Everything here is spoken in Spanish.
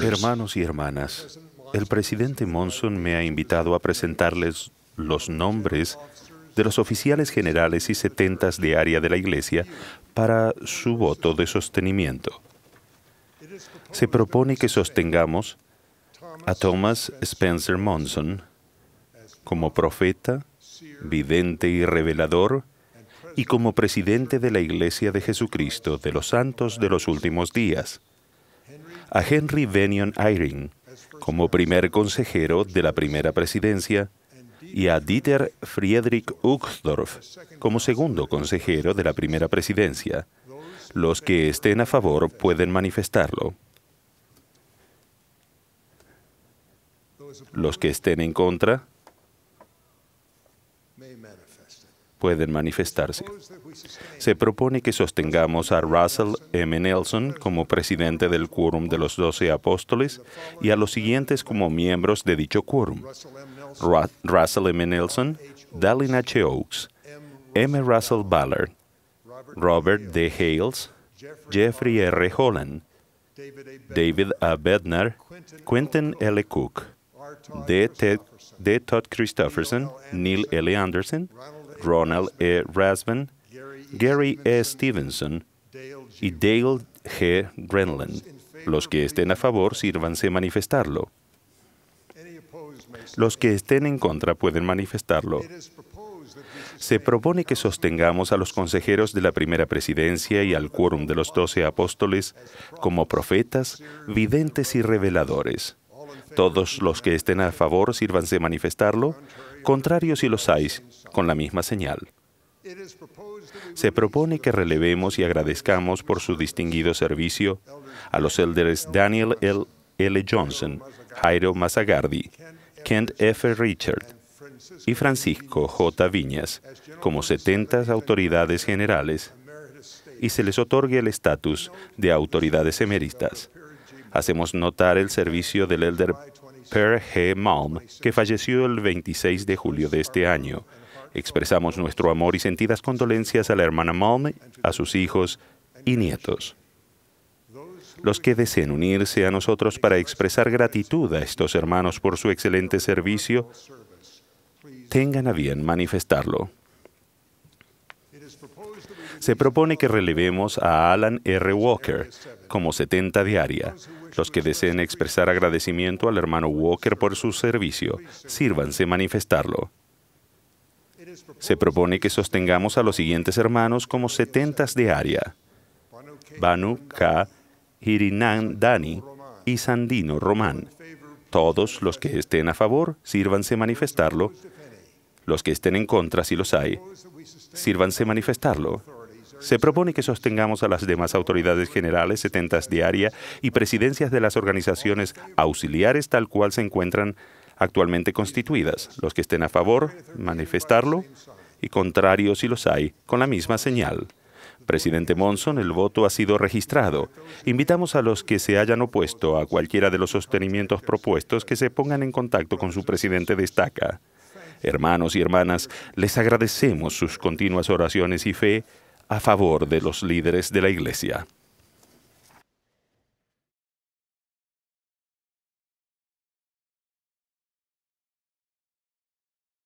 Hermanos y hermanas, el presidente Monson me ha invitado a presentarles los nombres de los oficiales generales y setentas de área de la Iglesia para su voto de sostenimiento. Se propone que sostengamos a Thomas Spencer Monson como profeta, vidente y revelador, y como presidente de la Iglesia de Jesucristo de los Santos de los Últimos Días a Henry Bennion Eyring como primer consejero de la primera presidencia y a Dieter Friedrich Uxdorf, como segundo consejero de la primera presidencia. Los que estén a favor pueden manifestarlo. Los que estén en contra pueden manifestarse. Se propone que sostengamos a Russell M. Nelson como presidente del Quórum de los Doce Apóstoles y a los siguientes como miembros de dicho quórum. Russell M. Nelson, Dallin H. Oaks, M. Russell Ballard, Robert D. Hales, Jeffrey R. Holland, David A. Bednar, Quentin L. Cook, D. Todd Christopherson, Neil L. Anderson, Ronald E. Rasman, Gary E. Stevenson y Dale G. Grenland. Los que estén a favor, sírvanse manifestarlo. Los que estén en contra pueden manifestarlo. Se propone que sostengamos a los consejeros de la primera presidencia y al quórum de los doce apóstoles como profetas, videntes y reveladores. Todos los que estén a favor, sírvanse manifestarlo. Contrarios si los hay, con la misma señal. Se propone que relevemos y agradezcamos por su distinguido servicio a los elders Daniel L. L. Johnson, Jairo Mazagardi, Kent F. Richard y Francisco J. Viñas como 70 autoridades generales y se les otorgue el estatus de autoridades emeritas. Hacemos notar el servicio del elder Per G. Malm, que falleció el 26 de julio de este año. Expresamos nuestro amor y sentidas condolencias a la hermana Malm, a sus hijos y nietos. Los que deseen unirse a nosotros para expresar gratitud a estos hermanos por su excelente servicio, tengan a bien manifestarlo. Se propone que relevemos a Alan R. Walker como 70 diaria. Los que deseen expresar agradecimiento al hermano Walker por su servicio, sírvanse manifestarlo. Se propone que sostengamos a los siguientes hermanos como 70 diaria. Banu K. Hirinan Dani y Sandino Román. Todos los que estén a favor, sírvanse manifestarlo. Los que estén en contra, si los hay, sírvanse manifestarlo. Se propone que sostengamos a las demás autoridades generales, setentas diaria y presidencias de las organizaciones auxiliares tal cual se encuentran actualmente constituidas. Los que estén a favor, manifestarlo, y contrarios si los hay, con la misma señal. Presidente Monson, el voto ha sido registrado. Invitamos a los que se hayan opuesto a cualquiera de los sostenimientos propuestos que se pongan en contacto con su presidente de estaca. Hermanos y hermanas, les agradecemos sus continuas oraciones y fe a favor de los líderes de la Iglesia.